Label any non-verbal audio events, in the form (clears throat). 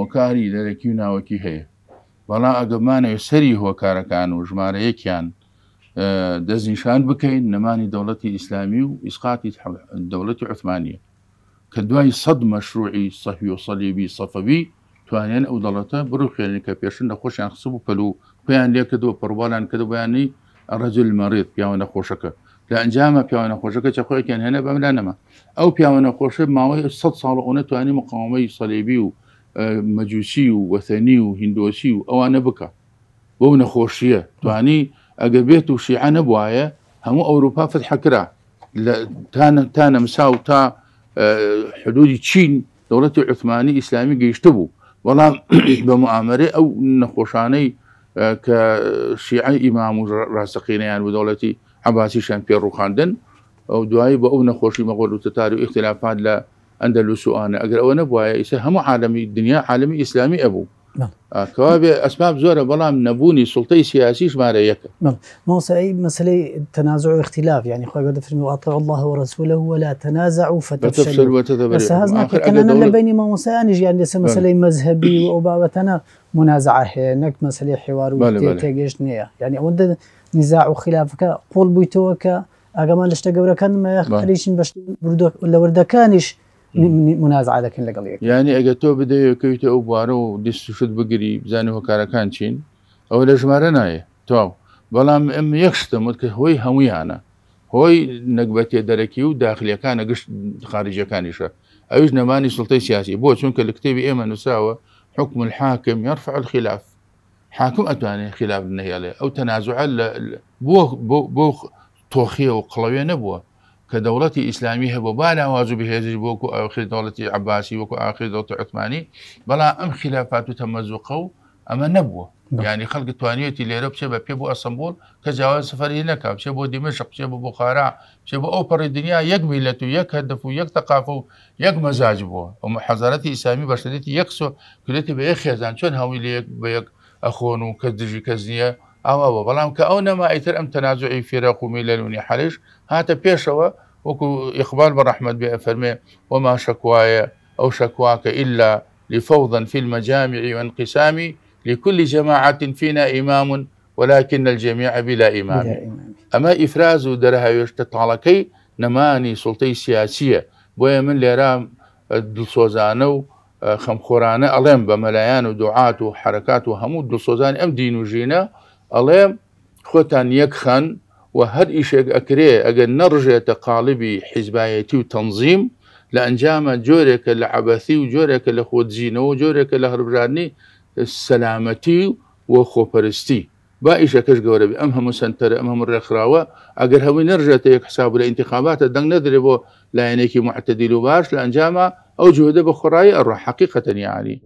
هۆکاری دەرەکی و ناوەکی هەیە بەڵام ئەگەمانەوە سەری هۆکارەکان و ژمارە یەکیان دەزیشان بکەین نەمانی دەوڵەتی ئیسلامی و ئیسقاتی دەوڵەتی عثمانیە کە دوای سەد مەشروعی سەفی و سەلیبی سەفەوی توانیان ئەو دەڵەتە بروخێنی کە پێشن نەخۆشیان قسە و پەلو پێیان لێ کردەوە پڕوالان کە بەیانی ڕەجل مەڕێت پیاوە نەخۆشەکە لە ئەنجامە پیاوە نەخۆشەکە چە خۆیان هێنە بەملا نەما ئەو پیاوە نەخۆشە ماوەی 100 ساڵ ئەوە توانی مقاومەی سەلیبی و مەجووسی و وەتەنی و هندۆسی و ئەوانە بکە بۆ نەخۆشیە توانی ئەگە بێت و شیعە نەبواە هەموو ئەوروپا فتحەکرا تا نەمسا و تا حدودی چین دەوڵەتی عثمانی ئیسلامی گەیشتە بوو بەڵام (clears throat) بە معامەرێ ئەو نەخۆشانەی کە شیعە ئیمام و ڕاستەقینیان و دەوڵەتی عباسیشان پێ ڕوخاندن ئەو دوایی بە ئەو نەخۆشی مەغۆل و تتاری و اختلافات لە اندلس وانا اقرا وانا بوايا يسهموا عالمي الدنيا عالمي اسلامي ابو نعم. آه، كوابي اسباب زوره من نبوني سلطه سياسي شماره رايك ما اي مساله تنازع واختلاف يعني خويا قد فرمي واطيع الله ورسوله ولا تنازعوا فتفشلوا بس هذا كان بيني ما مسانج يعني مساله مذهبي وبابتنا منازعه هناك مساله حوار نيا يعني اول نزاع وخلافك قول بيتوك اگه ما لشته گورکان ما خلیشن بش وردكانش منازعة لكن لقلية يعني أجا تو بدي كويت أو بارو ديس شد بقري بزاني وكارا كان شين أو لجمارة ناية تو بلام أم يكشتم هوي أنا هوي نقبتي دركيو وداخلية كان قش خارجية كان يشا أيش نماني سلطة سياسية بو شنك الكتاب إما نساوى حكم الحاكم يرفع الخلاف حاكم أتاني خلاف النهي عليه أو تنازع بو بو بو توخية وقلوية نبوه که إسلامية اسلامی هب و بعد آوازو آخر دولة عباسي وكو آخر دولة عثماني بلا ام خلافات و اما نبوه نعم. يعني خلق توانيه تي ليرب شبه بيبو اسطنبول كجواز سفر هناك شبه دمشق شبه بخارا شبه اوبر الدنيا يك ملته يك هدفه يك ثقافه يك مزاج بو ام حضارات اسلامي بشريتي يكسو كلتي بيخ يزن شلون هاوي ليك بيك اخونو كدجي كزنيه ئەو ئەوە بەڵامکە ئەو نەما ئیتر ئەم تەناازعی فێرەق و میلەلوونی حەلیش هاتە پێشەوە وەکو ئیخبال بە ڕحمد بێ ئەفەرمێ وەما شکوایە ئەو شکواکە إلا لفوضا في المجامع وانقسام لكل جماعة فينا إمام ولكن الجميع بلا إمام أما إفراز درها يشتطالكي نماني سلطي سياسية بويا من ليرام أه، دلسوزانو أه، خمخورانا ألم بملايان ودعات وحركات وهمود دلسوزان أم و هەموو ئەڵێ خۆتان یەک خەن و هەر ئیشێک ئەکرێ ئەگەر نەڕژێتە قالبی حیزبایەتی و تەنظیم لە ئەنجامە جۆرێکە لە عبەسی و جۆرێکە لە خۆتزیینەوە جۆرێکە لە هەربرانی سەلامەتی و خۆپەرستی با ئیشەکەش گەورە ئەم هەموو سنتەر ئەم هەموو ڕێکخراوە ئەگەر هەمووی نەرژێتە یەک حساب لە انتخاباتە دەنگ نەدرێ بۆ لایەنێکی معتەدیل و باش لە ئەنجامە ئەو جوودە بە خۆڕایی ئەڕۆ حەقی قەتەنیانی.